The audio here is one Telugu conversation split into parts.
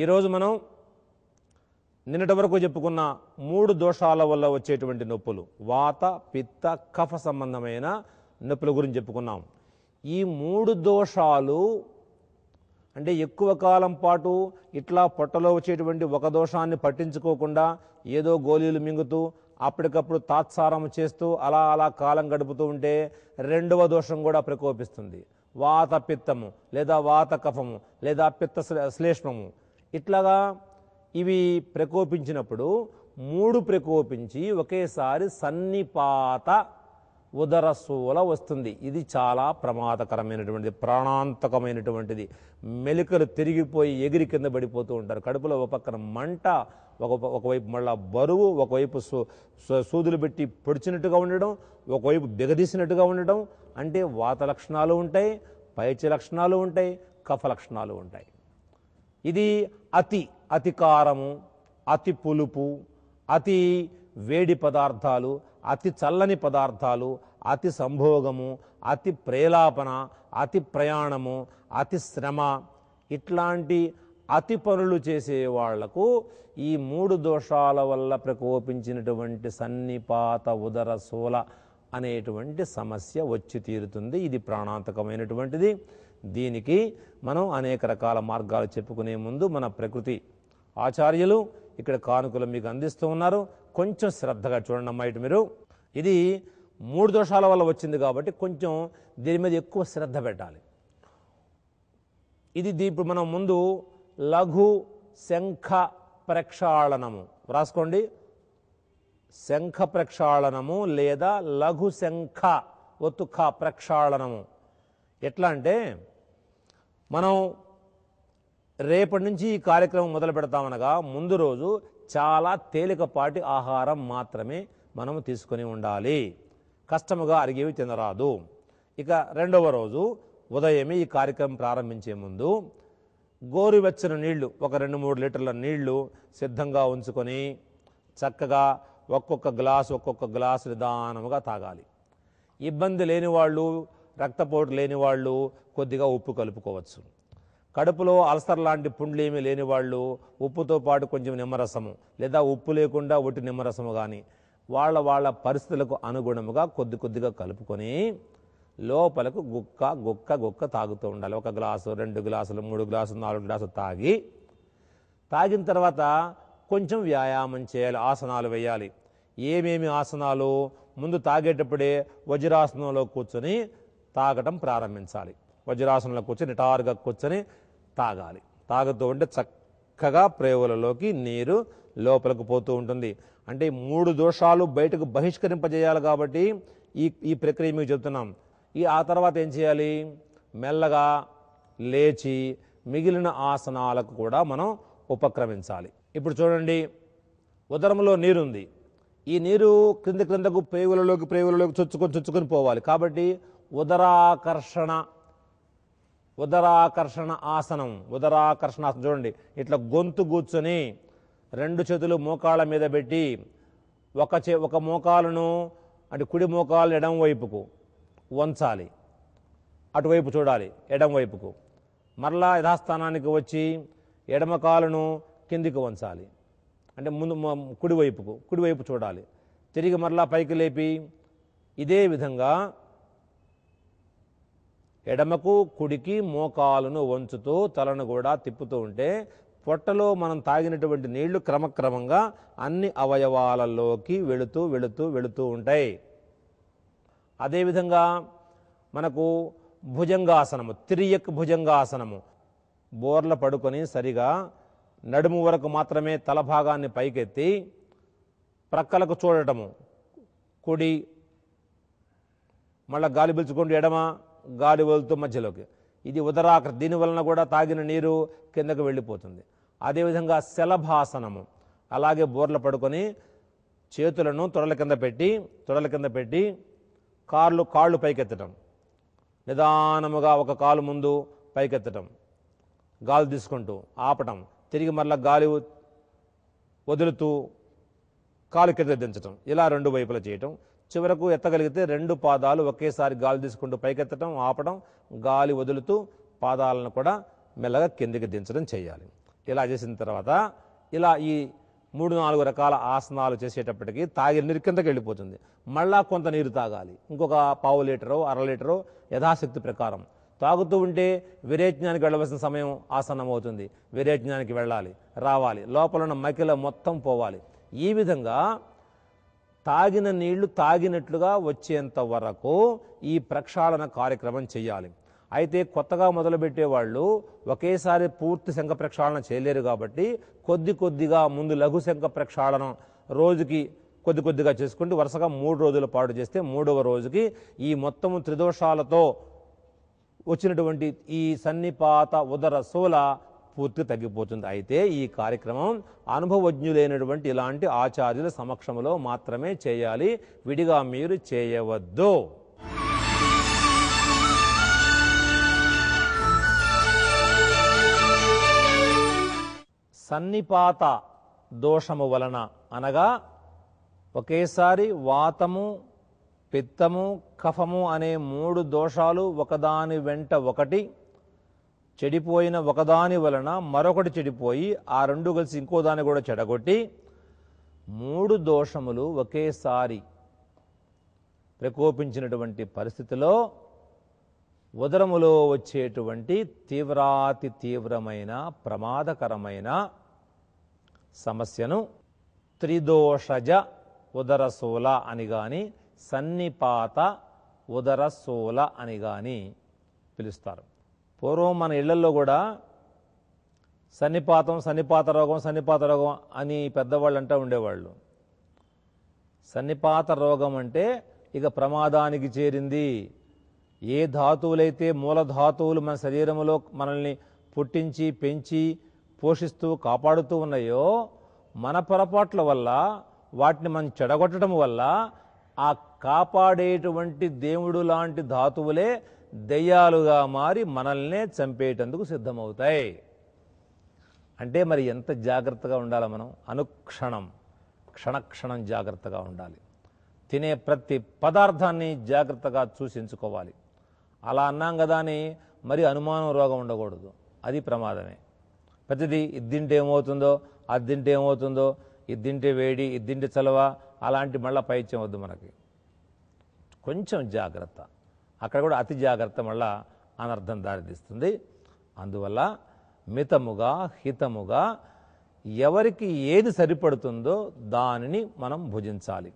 ఈరోజు మనం నిన్నటి వరకు చెప్పుకున్న మూడు దోషాల వల్ల వచ్చేటువంటి నొప్పులు వాత పిత్త కఫ సంబంధమైన నొప్పుల గురించి చెప్పుకున్నాం ఈ మూడు దోషాలు అంటే ఎక్కువ కాలం పాటు ఇట్లా పొట్టలో వచ్చేటువంటి ఒక దోషాన్ని పట్టించుకోకుండా ఏదో గోళీలు మింగుతూ అప్పటికప్పుడు తాత్సారం చేస్తూ అలా అలా కాలం గడుపుతూ ఉంటే రెండవ దోషం కూడా ప్రకోపిస్తుంది వాత పిత్తము లేదా వాత కఫము లేదా పిత్త శ్లేష్మము ఇట్లాగా ఇవి ప్రకోపించినప్పుడు మూడు ప్రకోపించి ఒకేసారి సన్నిపాత ఉదరసూల వస్తుంది ఇది చాలా ప్రమాదకరమైనటువంటిది ప్రాణాంతకమైనటువంటిది మెలికలు తిరిగిపోయి ఎగిరి కింద పడిపోతూ ఉంటారు కడుపులో ఒక పక్కన మంట ఒక ఒకవైపు మళ్ళా బరువు ఒకవైపు సూదులు పెట్టి పొడిచినట్టుగా ఉండడం ఒకవైపు బిగదీసినట్టుగా ఉండడం అంటే వాత లక్షణాలు ఉంటాయి పైచి లక్షణాలు ఉంటాయి కఫ లక్షణాలు ఉంటాయి ఇది అతి అతి కారము అతి పులుపు అతి వేడి పదార్థాలు అతి చల్లని పదార్థాలు అతి సంభోగము అతి ప్రేలాపన అతి ప్రయాణము అతి శ్రమ ఇట్లాంటి అతి పనులు చేసే వాళ్లకు ఈ మూడు దోషాల వల్ల ప్రకోపించినటువంటి సన్నిపాత ఉదర శూల అనేటువంటి సమస్య వచ్చి తీరుతుంది ఇది ప్రాణాంతకమైనటువంటిది దీనికి మనం అనేక రకాల మార్గాలు చెప్పుకునే ముందు మన ప్రకృతి ఆచార్యులు ఇక్కడ కానుకలు మీకు అందిస్తూ ఉన్నారు కొంచెం శ్రద్ధగా చూడండి అమ్మాయి మీరు ఇది మూడు దోషాల వల్ల వచ్చింది కాబట్టి కొంచెం దీని మీద ఎక్కువ శ్రద్ధ పెట్టాలి ఇది ఇప్పుడు మనం ముందు లఘు శంఖ ప్రక్షాళనము రాసుకోండి శంఖ ప్రక్షాళనము లేదా లఘు శంఖ ఒత్తుఖ ప్రక్షాళనము ఎట్లా అంటే మనం రేపటి నుంచి ఈ కార్యక్రమం మొదలు పెడతామనగా ముందు రోజు చాలా తేలికపాటి ఆహారం మాత్రమే మనము తీసుకుని ఉండాలి కష్టముగా అరిగేవి తినరాదు ఇక రెండవ రోజు ఉదయమే ఈ కార్యక్రమం ప్రారంభించే ముందు గోరువెచ్చని నీళ్లు ఒక రెండు మూడు లీటర్ల నీళ్లు సిద్ధంగా ఉంచుకొని చక్కగా ఒక్కొక్క గ్లాస్ ఒక్కొక్క గ్లాస్ నిదానముగా తాగాలి ఇబ్బంది లేని వాళ్ళు రక్తపోటు లేని వాళ్ళు కొద్దిగా ఉప్పు కలుపుకోవచ్చు కడుపులో అల్సర్ లాంటి పుండ్లేమి లేని వాళ్ళు ఉప్పుతో పాటు కొంచెం నిమ్మరసము లేదా ఉప్పు లేకుండా ఒట్టి నిమ్మరసము కానీ వాళ్ళ వాళ్ళ పరిస్థితులకు అనుగుణముగా కొద్ది కొద్దిగా కలుపుకొని లోపలకు గుక్క గుక్క గుక్క తాగుతూ ఉండాలి ఒక గ్లాసు రెండు గ్లాసులు మూడు గ్లాసులు నాలుగు గ్లాసులు తాగి తాగిన తర్వాత కొంచెం వ్యాయామం చేయాలి ఆసనాలు వేయాలి ఏమేమి ఆసనాలు ముందు తాగేటప్పుడే వజ్రాసనంలో కూర్చొని తాగటం ప్రారంభించాలి వజ్రాసనంలో కూర్చొని నిటారుగా కూర్చొని తాగాలి తాగుతూ ఉంటే చక్కగా ప్రేవులలోకి నీరు లోపలికి పోతూ ఉంటుంది అంటే మూడు దోషాలు బయటకు బహిష్కరింపజేయాలి కాబట్టి ఈ ఈ ప్రక్రియ మీకు చెప్తున్నాం ఈ ఆ తర్వాత ఏం చేయాలి మెల్లగా లేచి మిగిలిన ఆసనాలకు కూడా మనం ఉపక్రమించాలి ఇప్పుడు చూడండి ఉదరంలో నీరుంది ఈ నీరు క్రింద క్రిందకు ప్రేగులలోకి ప్రేగులలోకి చొచ్చుకొని చొచ్చుకొని పోవాలి కాబట్టి ఉదరాకర్షణ ఉదరాకర్షణ ఆసనం ఉదరాకర్షణ ఆసనం చూడండి ఇట్లా గొంతు కూర్చొని రెండు చేతులు మోకాళ్ళ మీద పెట్టి ఒక చే ఒక మోకాలను అంటే కుడి మోకాలు ఎడం వైపుకు వంచాలి అటువైపు చూడాలి ఎడం వైపుకు మరలా యథాస్థానానికి వచ్చి ఎడమకాలను కిందికి వంచాలి అంటే ముందు కుడివైపుకు కుడివైపు చూడాలి తిరిగి మరలా పైకి లేపి ఇదే విధంగా ఎడమకు కుడికి మోకాలను వంచుతూ తలను కూడా తిప్పుతూ ఉంటే పొట్టలో మనం తాగినటువంటి నీళ్లు క్రమక్రమంగా అన్ని అవయవాలలోకి వెళుతూ వెళుతూ వెళుతూ ఉంటాయి అదేవిధంగా మనకు భుజంగాసనము తిరియక్ భుజంగాసనము బోర్ల పడుకొని సరిగా నడుము వరకు మాత్రమే తల భాగాన్ని పైకెత్తి ప్రక్కలకు చూడటము కుడి మళ్ళీ గాలి పీల్చుకుంటూ ఎడమ గాలి వదులుతూ మధ్యలోకి ఇది ఉదరాకృతి దీని వలన కూడా తాగిన నీరు కిందకు వెళ్ళిపోతుంది అదేవిధంగా శలభాసనము అలాగే బోర్ల పడుకొని చేతులను తొడల కింద పెట్టి తొడల కింద పెట్టి కాళ్ళు కాళ్ళు పైకెత్తటం నిదానముగా ఒక కాలు ముందు పైకెత్తడం గాలి తీసుకుంటూ ఆపటం తిరిగి మళ్ళీ గాలి వదులుతూ కాలు కింద దించడం ఇలా రెండు వైపులా చేయటం చివరకు ఎత్తగలిగితే రెండు పాదాలు ఒకేసారి గాలి తీసుకుంటూ పైకెత్తడం ఆపడం గాలి వదులుతూ పాదాలను కూడా మెల్లగా కిందికి దించడం చేయాలి ఇలా చేసిన తర్వాత ఇలా ఈ మూడు నాలుగు రకాల ఆసనాలు చేసేటప్పటికి తాగిన నీరు కిందకి వెళ్ళిపోతుంది మళ్ళా కొంత నీరు తాగాలి ఇంకొక పావు లీటరో అర లీటరో యథాశక్తి ప్రకారం తాగుతూ ఉంటే విరేజ్ఞానికి వెళ్ళవలసిన సమయం ఆసన్నమవుతుంది విరేజ్ఞానికి వెళ్ళాలి రావాలి లోపల ఉన్న మకిల మొత్తం పోవాలి ఈ విధంగా తాగిన నీళ్లు తాగినట్లుగా వచ్చేంత వరకు ఈ ప్రక్షాళన కార్యక్రమం చేయాలి అయితే కొత్తగా మొదలుపెట్టేవాళ్ళు ఒకేసారి పూర్తి శంఖ ప్రక్షాళన చేయలేరు కాబట్టి కొద్ది కొద్దిగా ముందు లఘు శంఖ ప్రక్షాళన రోజుకి కొద్ది కొద్దిగా చేసుకుంటూ వరుసగా మూడు రోజుల పాటు చేస్తే మూడవ రోజుకి ఈ మొత్తము త్రిదోషాలతో వచ్చినటువంటి ఈ సన్నిపాత ఉదర శూల పూర్తి తగ్గిపోతుంది అయితే ఈ కార్యక్రమం అనుభవజ్ఞులైనటువంటి ఇలాంటి ఆచార్యుల సమక్షంలో మాత్రమే చేయాలి విడిగా మీరు చేయవద్దు సన్నిపాత దోషము వలన అనగా ఒకేసారి వాతము పిత్తము కఫము అనే మూడు దోషాలు ఒకదాని వెంట ఒకటి చెడిపోయిన ఒకదాని వలన మరొకటి చెడిపోయి ఆ రెండు కలిసి ఇంకో దాన్ని కూడా చెడగొట్టి మూడు దోషములు ఒకేసారి ప్రకోపించినటువంటి పరిస్థితిలో ఉదరములో వచ్చేటువంటి తీవ్రాతి తీవ్రమైన ప్రమాదకరమైన సమస్యను త్రిదోషజ ఉదరశూల అని కానీ సన్నిపాత ఉదర సోల అని కానీ పిలుస్తారు పూర్వం మన ఇళ్లలో కూడా సన్నిపాతం సన్నిపాత రోగం సన్నిపాత రోగం అని పెద్దవాళ్ళు అంటూ ఉండేవాళ్ళు సన్నిపాత రోగం అంటే ఇక ప్రమాదానికి చేరింది ఏ ధాతువులైతే మూల ధాతువులు మన శరీరంలో మనల్ని పుట్టించి పెంచి పోషిస్తూ కాపాడుతూ ఉన్నాయో మన పొరపాట్ల వల్ల వాటిని మనం చెడగొట్టడం వల్ల ఆ కాపాడేటువంటి దేవుడు లాంటి ధాతువులే దయ్యాలుగా మారి మనల్నే చంపేటందుకు సిద్ధమవుతాయి అంటే మరి ఎంత జాగ్రత్తగా ఉండాలి మనం అనుక్షణం క్షణక్షణం జాగ్రత్తగా ఉండాలి తినే ప్రతి పదార్థాన్ని జాగ్రత్తగా చూసించుకోవాలి అలా అన్నాం కదా అని మరి అనుమానం రోగం ఉండకూడదు అది ప్రమాదమే ప్రతిదీ ఇద్దింటే ఏమవుతుందో అద్దింటే ఏమవుతుందో ఇద్దింటే వేడి ఇద్దింటి చలవా చలవ అలాంటి మళ్ళీ పైత్యం వద్దు మనకి కొంచెం జాగ్రత్త అక్కడ కూడా అతి జాగ్రత్త మళ్ళా అనర్థం దారితీస్తుంది అందువల్ల మితముగా హితముగా ఎవరికి ఏది సరిపడుతుందో దానిని మనం భుజించాలి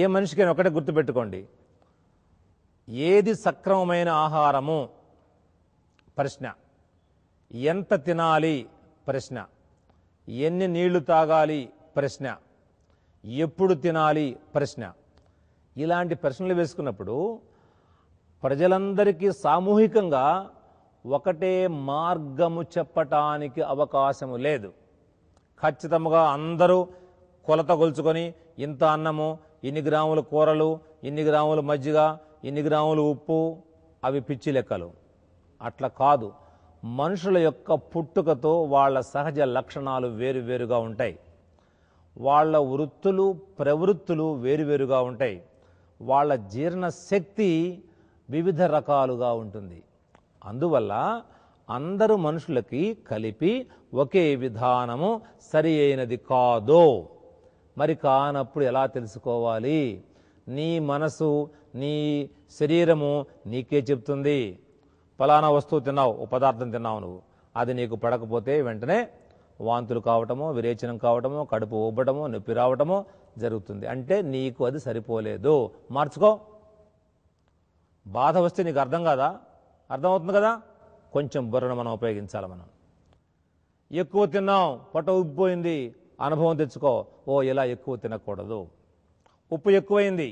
ఏ మనిషికైనా ఒకటే గుర్తుపెట్టుకోండి ఏది సక్రమమైన ఆహారము ప్రశ్న ఎంత తినాలి ప్రశ్న ఎన్ని నీళ్లు తాగాలి ప్రశ్న ఎప్పుడు తినాలి ప్రశ్న ఇలాంటి ప్రశ్నలు వేసుకున్నప్పుడు ప్రజలందరికీ సామూహికంగా ఒకటే మార్గము చెప్పటానికి అవకాశము లేదు ఖచ్చితంగా అందరూ కొలత గొలుచుకొని ఇంత అన్నము ఇన్ని గ్రాముల కూరలు ఇన్ని గ్రాములు మజ్జిగ ఇన్ని గ్రాములు ఉప్పు అవి పిచ్చి లెక్కలు అట్లా కాదు మనుషుల యొక్క పుట్టుకతో వాళ్ళ సహజ లక్షణాలు వేరువేరుగా ఉంటాయి వాళ్ళ వృత్తులు ప్రవృత్తులు వేరువేరుగా ఉంటాయి వాళ్ళ జీర్ణశక్తి వివిధ రకాలుగా ఉంటుంది అందువల్ల అందరు మనుషులకి కలిపి ఒకే విధానము సరి అయినది కాదో మరి కానప్పుడు ఎలా తెలుసుకోవాలి నీ మనసు నీ శరీరము నీకే చెప్తుంది ఫలానా వస్తువు తిన్నావు ఓ పదార్థం తిన్నావు నువ్వు అది నీకు పడకపోతే వెంటనే వాంతులు కావటమో విరేచనం కావటమో కడుపు ఊబ్బటమో నొప్పి రావటమో జరుగుతుంది అంటే నీకు అది సరిపోలేదు మార్చుకో బాధ వస్తే నీకు అర్థం కాదా అర్థమవుతుంది కదా కొంచెం బుర్రను మనం ఉపయోగించాలి మనం ఎక్కువ తిన్నాం పొట్ట ఉబ్బిపోయింది అనుభవం తెచ్చుకో ఓ ఇలా ఎక్కువ తినకూడదు ఉప్పు ఎక్కువైంది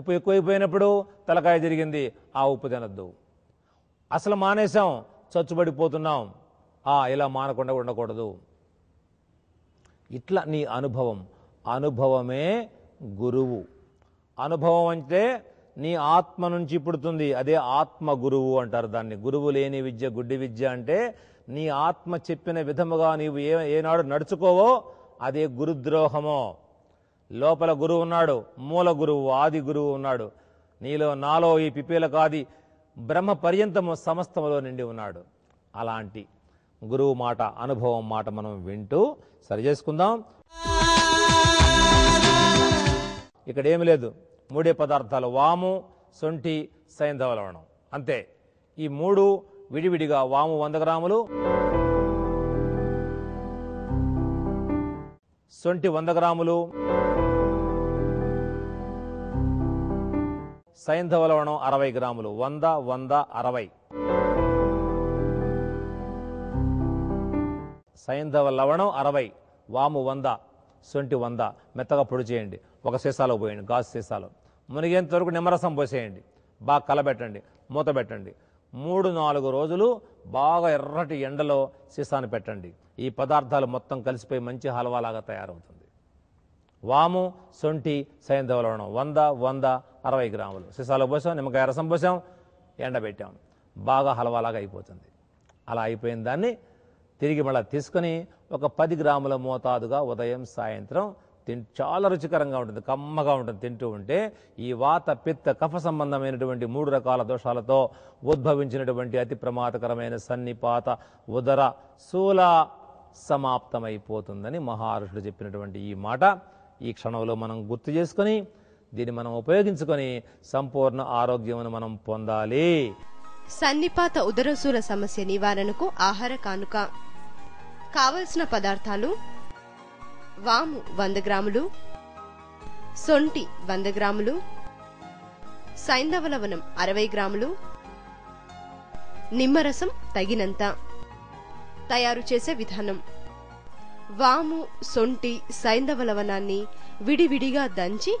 ఉప్పు ఎక్కువైపోయినప్పుడు తలకాయ జరిగింది ఆ ఉప్పు తినద్దు అసలు మానేసాం చచ్చుబడిపోతున్నాం ఇలా మానకుండా ఉండకూడదు ఇట్లా నీ అనుభవం అనుభవమే గురువు అనుభవం అంటే నీ ఆత్మ నుంచి పుడుతుంది అదే ఆత్మ గురువు అంటారు దాన్ని గురువు లేని విద్య గుడ్డి విద్య అంటే నీ ఆత్మ చెప్పిన విధముగా నీవు ఏ ఏనాడు నడుచుకోవో అదే గురుద్రోహమో లోపల గురువు ఉన్నాడు మూల గురువు ఆది గురువు ఉన్నాడు నీలో నాలో ఈ కాది బ్రహ్మ పర్యంతము సమస్తములో నిండి ఉన్నాడు అలాంటి గురువు మాట అనుభవం మాట మనం వింటూ సరి చేసుకుందాం ఇక్కడ ఏమి లేదు మూడే పదార్థాలు వాము సొంటి సైంధవలవణం అంతే ఈ మూడు విడివిడిగా వాము వంద గ్రాములు సొంటి వంద గ్రాములు సైంధవలవణం అరవై గ్రాములు వంద వంద అరవై సైంధవ లవణం అరవై వాము వంద సొంటి వంద మెత్తగా పొడి చేయండి ఒక సీసాలో పోయండి గాజు సీసాలో మునిగేంత వరకు నిమ్మరసం పోసేయండి బాగా కలబెట్టండి మూత పెట్టండి మూడు నాలుగు రోజులు బాగా ఎర్రటి ఎండలో సీసాను పెట్టండి ఈ పదార్థాలు మొత్తం కలిసిపోయి మంచి హల్వాలాగా తయారవుతుంది వాము సొంటి సైంధవ లవణం వంద వంద అరవై గ్రాములు సీసాలో పోసాం నిమ్మకాయ రసం పోసాం ఎండబెట్టాం బాగా హల్వాలాగా అయిపోతుంది అలా అయిపోయిన దాన్ని తిరిగి మళ్ళీ తీసుకొని ఒక పది గ్రాముల మోతాదుగా ఉదయం సాయంత్రం తిన్ చాలా రుచికరంగా ఉంటుంది కమ్మగా ఉంటుంది తింటూ ఉంటే ఈ వాత పిత్త కఫ సంబంధమైనటువంటి మూడు రకాల దోషాలతో ఉద్భవించినటువంటి అతి ప్రమాదకరమైన సన్నిపాత ఉదర శూల సమాప్తమైపోతుందని మహారుషుడు చెప్పినటువంటి ఈ మాట ఈ క్షణంలో మనం గుర్తు చేసుకొని దీన్ని మనం ఉపయోగించుకొని సంపూర్ణ ఆరోగ్యమును మనం పొందాలి సన్నిపాత ఉదరసూల సమస్య నివారణకు ఆహార కానుక కావలసిన పదార్థాలు వాము వంద గ్రాములు సొంటి వంద గ్రాములు సైంధవలవనం అరవై గ్రాములు నిమ్మరసం తగినంత తయారు చేసే విధానం వాము సొంటి సైంధవలవనాన్ని విడివిడిగా దంచి